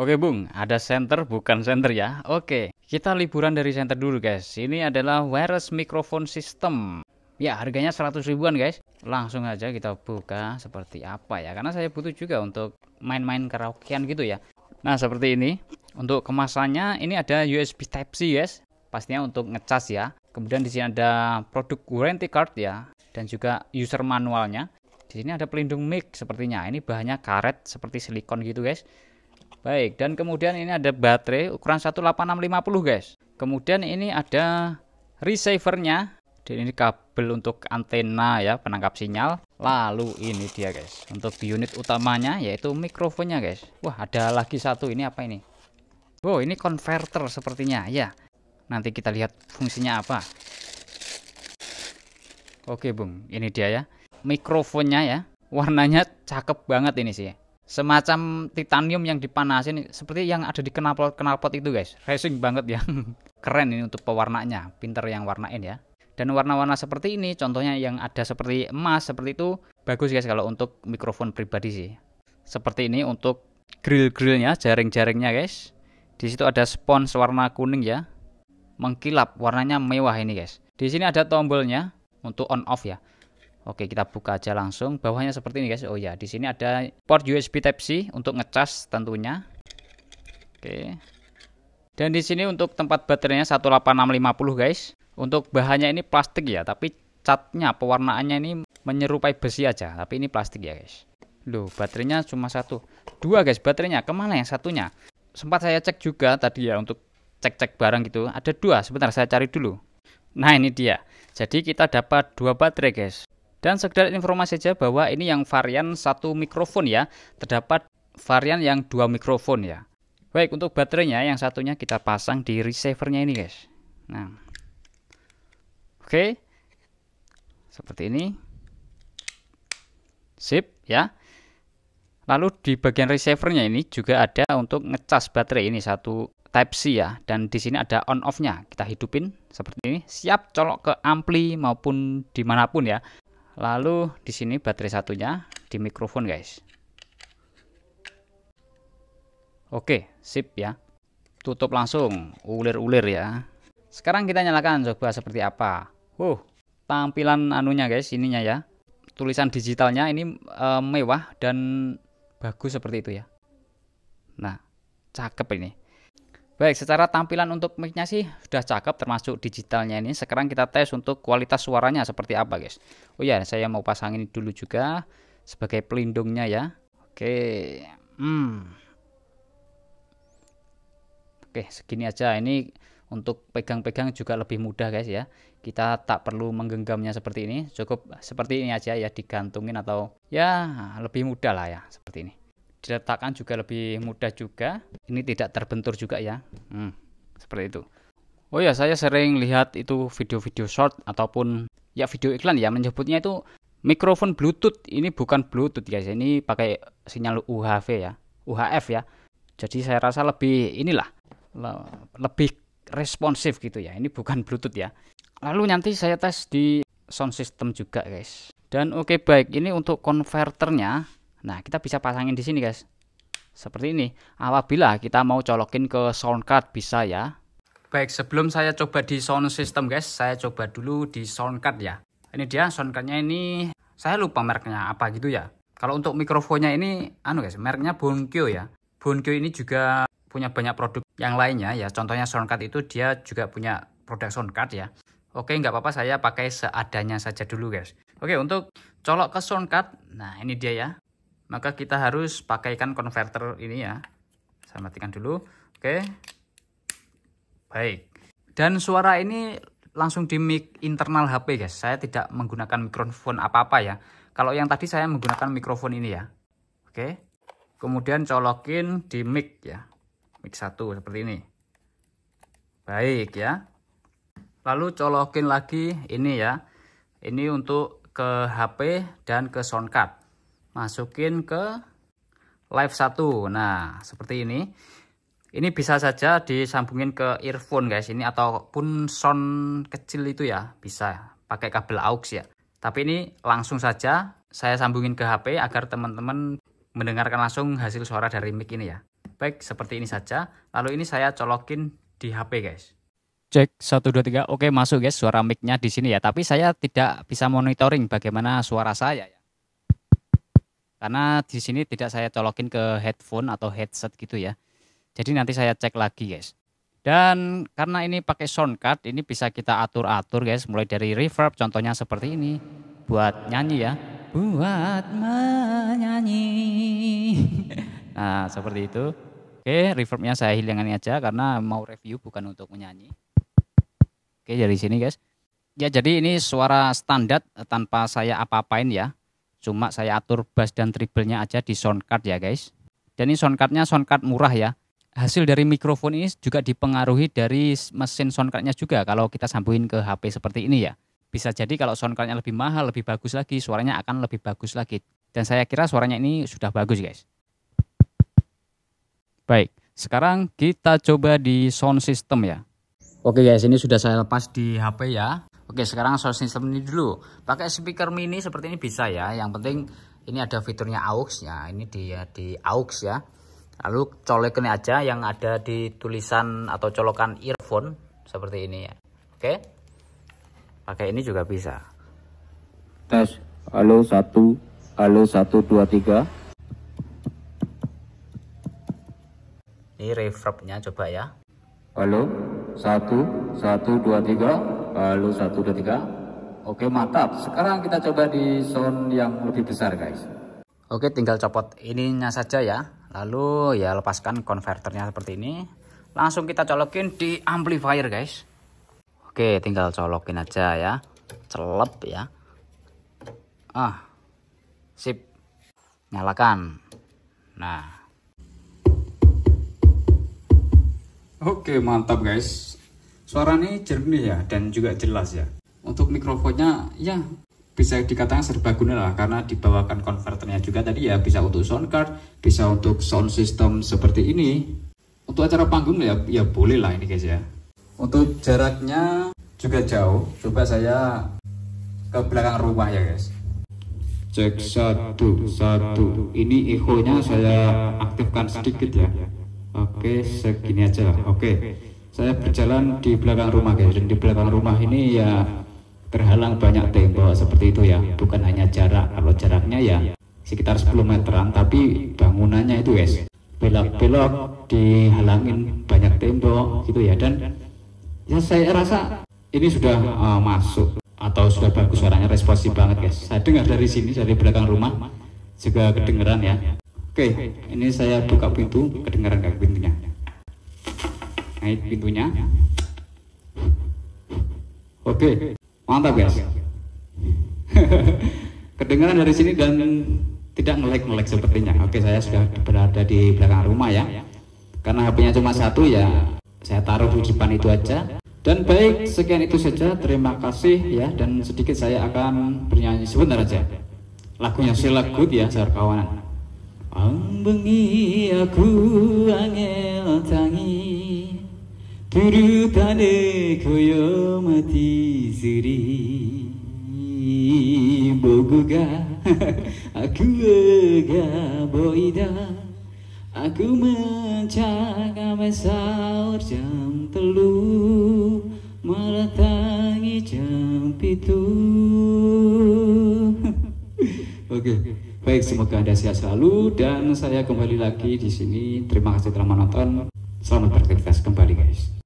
Oke Bung, ada center bukan center ya. Oke, kita liburan dari center dulu guys. Ini adalah wireless microphone system. Ya, harganya 100 ribuan guys. Langsung aja kita buka seperti apa ya. Karena saya butuh juga untuk main-main karaokean gitu ya. Nah, seperti ini. Untuk kemasannya ini ada USB Type-C guys. Pastinya untuk ngecas ya. Kemudian di sini ada produk warranty card ya dan juga user manualnya. Di sini ada pelindung mic sepertinya. Ini bahannya karet seperti silikon gitu guys. Baik, dan kemudian ini ada baterai ukuran 18650 guys. Kemudian ini ada receivernya. Dan ini kabel untuk antena ya, penangkap sinyal. Lalu ini dia guys, untuk unit utamanya yaitu mikrofonnya guys. Wah, ada lagi satu ini apa ini? Wow, ini converter sepertinya ya. Nanti kita lihat fungsinya apa. Oke, Bung. Ini dia ya. Mikrofonnya ya. Warnanya cakep banget ini sih semacam titanium yang dipanasin seperti yang ada di knalpot knalpot itu guys racing banget ya keren ini untuk pewarnanya pinter yang warnain ya dan warna-warna seperti ini contohnya yang ada seperti emas seperti itu bagus guys kalau untuk mikrofon pribadi sih seperti ini untuk grill-grillnya jaring-jaringnya guys di situ ada spons warna kuning ya mengkilap warnanya mewah ini guys di sini ada tombolnya untuk on off ya Oke, kita buka aja langsung. Bawahnya seperti ini, guys. Oh ya, di sini ada port USB Type-C untuk ngecas tentunya. Oke. Dan di sini untuk tempat baterainya 18650, guys. Untuk bahannya ini plastik ya, tapi catnya pewarnaannya ini menyerupai besi aja, tapi ini plastik ya, guys. Loh, baterainya cuma satu. Dua, guys, baterainya. Kemana yang satunya? Sempat saya cek juga tadi ya untuk cek-cek barang gitu. Ada dua, sebentar saya cari dulu. Nah, ini dia. Jadi kita dapat dua baterai, guys. Dan sekedar informasi saja bahwa ini yang varian satu mikrofon ya, terdapat varian yang dua mikrofon ya. Baik, untuk baterainya yang satunya kita pasang di receivernya ini guys. Nah, oke, seperti ini. Sip ya. Lalu di bagian receivernya ini juga ada untuk ngecas baterai ini satu Type C ya dan di sini ada on off-nya kita hidupin seperti ini siap colok ke ampli maupun dimanapun ya lalu di sini baterai satunya di mikrofon guys oke sip ya tutup langsung ulir-ulir ya sekarang kita nyalakan coba seperti apa wow tampilan anunya guys ininya ya tulisan digitalnya ini e, mewah dan bagus seperti itu ya. Nah, cakep ini. Baik, secara tampilan untuk mic-nya sih sudah cakep termasuk digitalnya ini. Sekarang kita tes untuk kualitas suaranya seperti apa, guys. Oh ya, saya mau pasangin dulu juga sebagai pelindungnya ya. Oke. Hmm. Oke, segini aja. Ini untuk pegang-pegang juga lebih mudah, guys ya. Kita tak perlu menggenggamnya seperti ini, cukup seperti ini aja ya digantungin atau ya lebih mudah lah ya seperti ini diletakkan juga lebih mudah juga ini tidak terbentur juga ya hmm, seperti itu Oh ya saya sering lihat itu video-video short ataupun ya video iklan ya menyebutnya itu mikrofon bluetooth ini bukan bluetooth guys ini pakai sinyal UHF ya UHF ya jadi saya rasa lebih inilah lebih responsif gitu ya ini bukan bluetooth ya lalu nanti saya tes di sound system juga guys dan oke okay, baik ini untuk konverternya Nah, kita bisa pasangin di sini, guys. Seperti ini. Apabila kita mau colokin ke sound card bisa ya. Baik, sebelum saya coba di sound system, guys, saya coba dulu di sound card ya. Ini dia sound cardnya ini. Saya lupa mereknya apa gitu ya. Kalau untuk mikrofonnya ini anu guys, mereknya Bonkyo ya. Bonkyo ini juga punya banyak produk yang lainnya ya. Contohnya sound card itu dia juga punya produk sound card ya. Oke, nggak apa-apa saya pakai seadanya saja dulu guys. Oke, untuk colok ke sound card. nah ini dia ya maka kita harus pakaikan converter ini ya saya matikan dulu oke baik dan suara ini langsung di mic internal HP guys saya tidak menggunakan mikrofon apa-apa ya kalau yang tadi saya menggunakan mikrofon ini ya oke kemudian colokin di mic ya mic 1 seperti ini baik ya lalu colokin lagi ini ya ini untuk ke HP dan ke soundcard masukin ke live 1 nah seperti ini ini bisa saja disambungin ke earphone guys ini ataupun sound kecil itu ya bisa pakai kabel aux ya tapi ini langsung saja saya sambungin ke HP agar teman-teman mendengarkan langsung hasil suara dari mic ini ya baik seperti ini saja lalu ini saya colokin di HP guys cek 123 oke masuk guys suara micnya di sini ya tapi saya tidak bisa monitoring bagaimana suara saya ya karena di sini tidak saya colokin ke headphone atau headset gitu ya. Jadi nanti saya cek lagi guys. Dan karena ini pakai sound card, ini bisa kita atur-atur guys, mulai dari reverb contohnya seperti ini. Buat nyanyi ya. Buat menyanyi. nah, seperti itu. Oke, reverbnya saya hilangkan aja karena mau review bukan untuk menyanyi. Oke, dari sini guys. Ya, jadi ini suara standar tanpa saya apa-apain ya. Cuma saya atur bass dan triple nya aja di sound card ya guys. Dan ini sound cardnya sound card murah ya. Hasil dari mikrofon ini juga dipengaruhi dari mesin sound cardnya juga kalau kita sambungin ke HP seperti ini ya. Bisa jadi kalau sound cardnya lebih mahal, lebih bagus lagi, suaranya akan lebih bagus lagi. Dan saya kira suaranya ini sudah bagus guys. Baik, sekarang kita coba di sound system ya. Oke guys, ini sudah saya lepas di HP ya. Oke, sekarang sound system ini dulu. Pakai speaker mini seperti ini bisa ya. Yang penting ini ada fiturnya aux ya. Ini dia di aux ya. Lalu colekin aja yang ada di tulisan atau colokan earphone seperti ini ya. Oke. Pakai ini juga bisa. Tes. Halo 1, halo 1 2 3. Ini reverbnya coba ya. Halo 1 1 2 3. Lalu satu, dua, tiga. Oke, mantap. Sekarang kita coba di sound yang lebih besar, guys. Oke, tinggal copot ininya saja ya. Lalu ya lepaskan konverternya seperti ini. Langsung kita colokin di amplifier, guys. Oke, tinggal colokin aja ya. Celep ya. Ah, sip. Nyalakan. Nah. Oke, mantap guys. Suara Suaranya jernih ya dan juga jelas ya. Untuk mikrofonnya ya bisa dikatakan serbaguna lah karena dibawakan konverternya juga tadi ya bisa untuk sound card, bisa untuk sound system seperti ini. Untuk acara panggung ya ya boleh lah ini guys ya. Untuk jaraknya juga jauh. Coba saya ke belakang rumah ya guys. Cek satu satu. Ini echo-nya saya aktifkan sedikit ya. Oke, segini aja. Oke saya berjalan di belakang rumah guys dan di belakang rumah ini ya terhalang banyak tembok seperti itu ya bukan hanya jarak kalau jaraknya ya sekitar 10 meteran tapi bangunannya itu guys belok-belok dihalangin banyak tembok gitu ya dan ya saya rasa ini sudah uh, masuk atau sudah bagus suaranya responsif banget guys saya dengar dari sini dari belakang rumah juga kedengeran ya oke ini saya buka pintu kedengeran kayak kait pintunya oke okay. mantap guys kedengaran dari sini dan tidak ngelek ngelek sepertinya oke okay, saya sudah berada di belakang rumah ya karena HP-nya cuma satu ya saya taruh di depan itu aja dan baik sekian itu saja terima kasih ya dan sedikit saya akan bernyanyi sebentar aja lagunya Good ya saudara kawanan Ambengi aku angel tangi Terutare koyo mati suri Bogu ga aku ga boida Aku mencaga mesaur jam telu Maratangi jam pitu Oke, okay. baik semoga Anda sehat selalu dan saya kembali lagi di sini. Terima kasih telah menonton. Selamat bertugas kembali guys.